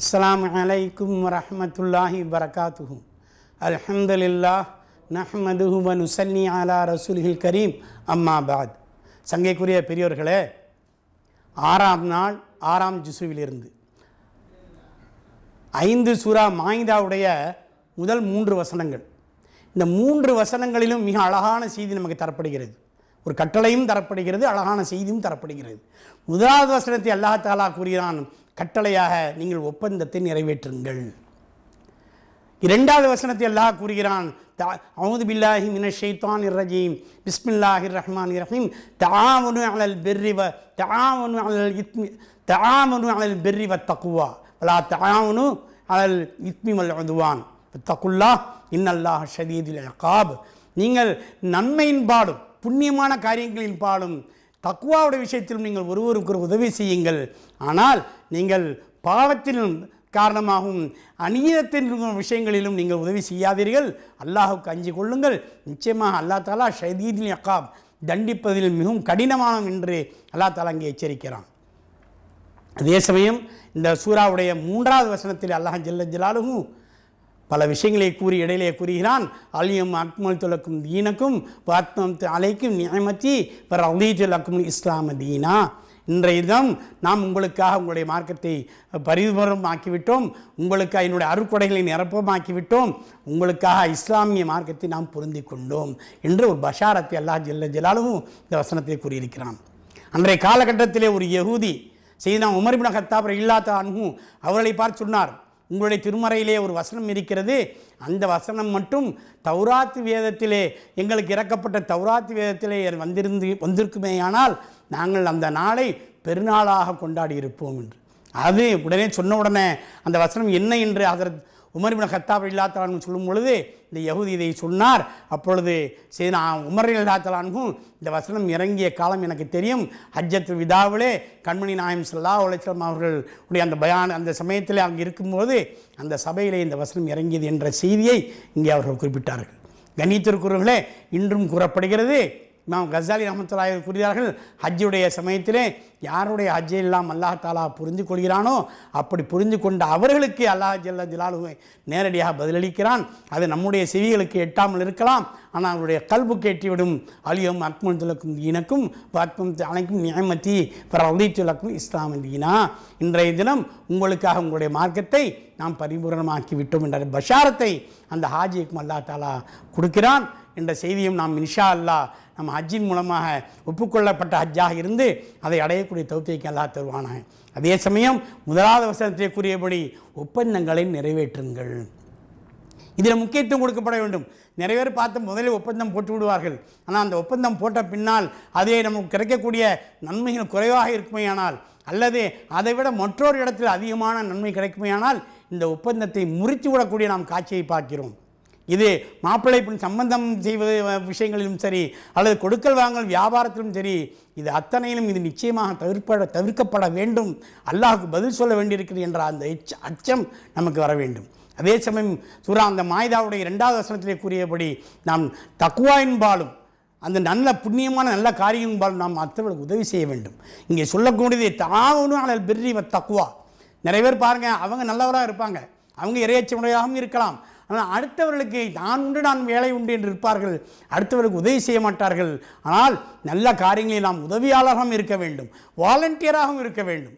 அஸ்லாம் அலைக்கும் வரமத்துல்லாஹி வரகாத்துஹூ அல்ஹம்துலில்லா நஹ்மதுஹுவன் உசல்லி அலா ரசூல்ஹில் கரீம் அம்மாபாத் சங்கைக்குரிய பெரியோர்களே ஆறாம் நாள் ஆறாம் ஜிசுவிலிருந்து ஐந்து சூரா மாயிதாவுடைய முதல் மூன்று வசனங்கள் இந்த மூன்று வசனங்களிலும் மிக அழகான செய்தி நமக்கு தரப்படுகிறது ஒரு கட்டளையும் தரப்படுகிறது அழகான செய்தியும் தரப்படுகிறது முதலாவது வசனத்தை அல்லாஹாலா கூறுகிறான் கட்டளையாக நீங்கள் ஒப்பந்தத்தை நிறைவேற்றுங்கள் இரண்டாவது வசனத்தை அல்லாஹ் கூறுகிறான் அவுது பில்லாஹி மினஷைத்தான் இரஜீம் பிஸ்மில்லாஹி ரஹ்மான் இரஹீம் தாமனு அலல் பெர்ரிவ தாமனு அலல் இத்மி தாமனு அலல் பெர்ரிவ தக்குவா பலா தாமனு அலல் இத்மி மல் அதுவான் தக்குல்லா இன்னல்லாஹ் ஷதீதில் காப் நீங்கள் நன்மையின் பாடும் புண்ணியமான காரியங்களின் பாடும் தக்குவாவுடைய விஷயத்திலும் நீங்கள் ஒருவருக்கு உதவி செய்யுங்கள் ஆனால் நீங்கள் பாவத்திலும் காரணமாகவும் அநீதத்தின் விஷயங்களிலும் நீங்கள் உதவி செய்யாதீர்கள் அல்லாஹுக்கு அஞ்சு கொள்ளுங்கள் நிச்சயமாக அல்லா தாலா ஷதீதின் அக்காப் தண்டிப்பதில் மிகவும் கடினமானம் என்று அல்லா தாலா அங்கே எச்சரிக்கிறான் அதே சமயம் இந்த சூறாவுடைய மூன்றாவது வசனத்தில் அல்லாஹ் ஜெல்ல ஜலாலுகும் பல விஷயங்களை கூறி இடையிலே கூறுகிறான் அலியம் அக்மல் துலக்கும் தீனக்கும் வாத்மம் அலைக்கும் நியமத்தி பர் அலீஜுலக்கும் இஸ்லாம தீனா இன்றைய தினம் நாம் உங்களுக்காக உங்களுடைய மார்க்கத்தை ஆக்கிவிட்டோம் உங்களுக்காக என்னுடைய அறுக்குடைகளை நிரப்பமாக்கிவிட்டோம் உங்களுக்காக இஸ்லாமிய மார்க்கத்தை நாம் பொருந்தி கொண்டோம் என்று ஒரு பஷாரத்தை அல்லாஹ் ஜெல்ல ஜலாலும் இந்த வசனத்தை கூறியிருக்கிறான் அன்றைய காலகட்டத்திலே ஒரு யகூதி செய்தான் உமர்பின கத்தாபுரம் இல்லாத அன்பு அவர்களை பார்த்து சொன்னார் உங்களுடைய திருமறையிலே ஒரு வசனம் இருக்கிறது அந்த வசனம் மட்டும் தௌராத்து வேதத்திலே எங்களுக்கு இறக்கப்பட்ட தௌராத்து வேதத்திலே வந்திருந்து வந்திருக்குமேயானால் நாங்கள் அந்த நாளை பெருநாளாக கொண்டாடி இருப்போம் என்று அது உடனே சொன்ன உடனே அந்த வசனம் என்ன என்று அதற்கு உமர்பின் ஹத்தாப் இல்லாத்தலான்னு சொல்லும் பொழுது இந்த யகுதி இதை சொன்னார் அப்பொழுது சரி நான் உமர் இல்லாத்தலான்கும் இந்த வசனம் இறங்கிய காலம் எனக்கு தெரியும் ஹஜ்ஜத்து விதாவிலே கண்மணி நாயம் சல்லா உலகம் அவர்கள் உடைய அந்த பயான் அந்த சமயத்தில் அங்கே இருக்கும்போது அந்த சபையிலே இந்த வசனம் இறங்கியது என்ற செய்தியை இங்கே அவர்கள் குறிப்பிட்டார்கள் கணித்திருக்குறவர்களே இன்றும் கூறப்படுகிறது இமாம் கசாலி ரஹமத்துல்லாய் கூறுகிறார்கள் ஹஜ்ஜுடைய சமயத்திலே யாருடைய ஹஜ்ஜை எல்லாம் அல்லாஹ் தாலா புரிந்து கொள்கிறானோ அப்படி புரிந்து கொண்ட அவர்களுக்கு அல்லாஹ் ஜல்ல ஜலாலுவை நேரடியாக பதிலளிக்கிறான் அது நம்முடைய செவிகளுக்கு எட்டாமல் இருக்கலாம் ஆனால் அவருடைய கல்பு கேட்டிவிடும் அழியும் அக்மத்துலக்கும் ஈனக்கும் அக்மம் அனைக்கும் நியாயமத்தி பிரவுதீத்துலக்கும் இஸ்லாமின் ஈனா இன்றைய தினம் உங்களுக்காக உங்களுடைய மார்க்கத்தை நாம் பரிபூரணமாக்கி விட்டோம் என்ற பஷாரத்தை அந்த ஹாஜிக்கும் அல்லா தாலா கொடுக்கிறான் என்ற செய்தியும் நாம் இன்ஷா அல்லா நம்ம ஹஜ்ஜின் மூலமாக ஒப்புக்கொள்ளப்பட்ட ஹஜ்ஜாக இருந்து அதை அடையக்கூடிய தௌத்தியக்கு எல்லாம் தருவானாக அதே சமயம் முதலாவது வசனத்தை கூறியபடி ஒப்பந்தங்களை நிறைவேற்றுங்கள் இதில் முக்கியத்துவம் கொடுக்கப்பட வேண்டும் நிறைய பேர் பார்த்து முதலில் ஒப்பந்தம் போட்டு விடுவார்கள் ஆனால் அந்த ஒப்பந்தம் போட்ட பின்னால் அதே நமக்கு கிடைக்கக்கூடிய நன்மைகள் குறைவாக இருக்குமேயானால் அல்லது அதை விட மற்றொரு இடத்தில் அதிகமான நன்மை கிடைக்குமேயானால் இந்த ஒப்பந்தத்தை முறித்து விடக்கூடிய நாம் காட்சியை பார்க்கிறோம் இது மாப்பிள்ளை சம்பந்தம் செய்வது விஷயங்களிலும் சரி அல்லது கொடுக்கல் வாங்கல் வியாபாரத்திலும் சரி இது அத்தனையிலும் இது நிச்சயமாக தவிர்ப்பட தவிர்க்கப்பட வேண்டும் அல்லாஹுக்கு பதில் சொல்ல வேண்டியிருக்கிறது என்ற அந்த எச்ச அச்சம் நமக்கு வர வேண்டும் அதே சமயம் சூரா அந்த மாயதாவுடைய இரண்டாவது வசனத்திலே கூறியபடி நாம் தக்குவா என்பாலும் அந்த நல்ல புண்ணியமான நல்ல என்பாலும் நாம் மற்றவர்களுக்கு உதவி செய்ய வேண்டும் இங்கே சொல்லக்கூடியதே தாவணும் அல்லது பிர்ரி தக்குவா நிறைய பேர் பாருங்கள் அவங்க நல்லவராக இருப்பாங்க அவங்க இறையச்சமுடையாகவும் இருக்கலாம் ஆனால் அடுத்தவர்களுக்கு நான் உண்டு நான் வேலை உண்டு என்று இருப்பார்கள் அடுத்தவர்களுக்கு உதவி செய்ய மாட்டார்கள் ஆனால் நல்ல காரியங்களில் நாம் உதவியாளராகவும் இருக்க வேண்டும் வாலண்டியராகவும் இருக்க வேண்டும்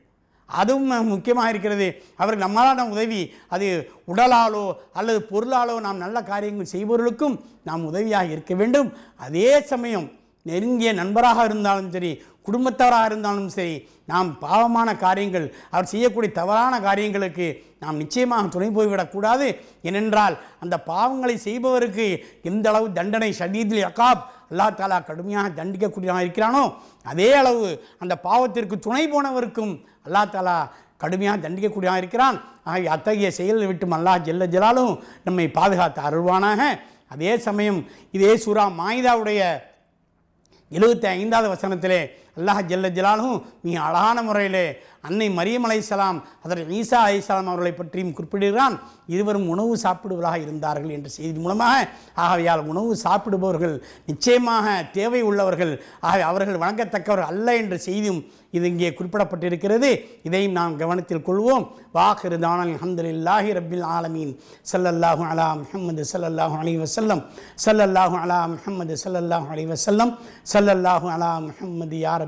அதுவும் முக்கியமாக இருக்கிறது அவருக்கு நம்மளான உதவி அது உடலாலோ அல்லது பொருளாலோ நாம் நல்ல காரியங்கள் செய்பவர்களுக்கும் நாம் உதவியாக இருக்க வேண்டும் அதே சமயம் நெருங்கிய நண்பராக இருந்தாலும் சரி குடும்பத்தவராக இருந்தாலும் சரி நாம் பாவமான காரியங்கள் அவர் செய்யக்கூடிய தவறான காரியங்களுக்கு நாம் நிச்சயமாக துணை போய்விடக்கூடாது ஏனென்றால் அந்த பாவங்களை செய்பவருக்கு எந்த அளவு தண்டனை ஷதீதில் அக்காப் அல்லா தாலா கடுமையாக தண்டிக்கக்கூடியதாக இருக்கிறானோ அதே அளவு அந்த பாவத்திற்கு துணை போனவருக்கும் அல்லா தாலா கடுமையாக தண்டிக்கக்கூடியதாக இருக்கிறான் ஆகிய அத்தகைய செயலில் விட்டு அல்லா ஜெல்ல ஜலாலும் நம்மை பாதுகாத்து அருள்வானாக அதே சமயம் இதே சுறா மாயுதாவுடைய எழுபத்தி ஐந்தாவது வசனத்திலே அல்லாஹ் ஜல்ல ஜலாலும் மிக அழகான முறையிலே அன்னை மரியம் அலைசலாம் அதற்கு ஈசா அலைசலாம் அவர்களை பற்றியும் குறிப்பிடுகிறான் இருவரும் உணவு சாப்பிடுவதாக இருந்தார்கள் என்ற செய்தி மூலமாக ஆகவையால் உணவு சாப்பிடுபவர்கள் நிச்சயமாக தேவை உள்ளவர்கள் ஆகவே அவர்கள் வணங்கத்தக்கவர்கள் அல்ல என்ற செய்தியும் இது இங்கே குறிப்பிடப்பட்டிருக்கிறது இதையும் நாம் கவனத்தில் கொள்வோம் வாஹிரு தானல் அஹமதுல்லாஹி ரபில் ஆலமீன் சல்லல்லாஹு அலா முஹம்மது சல்லல்லாஹு அலி வசல்லம் சல்லல்லாஹு அலா முஹம்மது சல்லல்லாஹு அலி வசல்லம் சல்லல்லாஹு அலா முஹம்மது யார்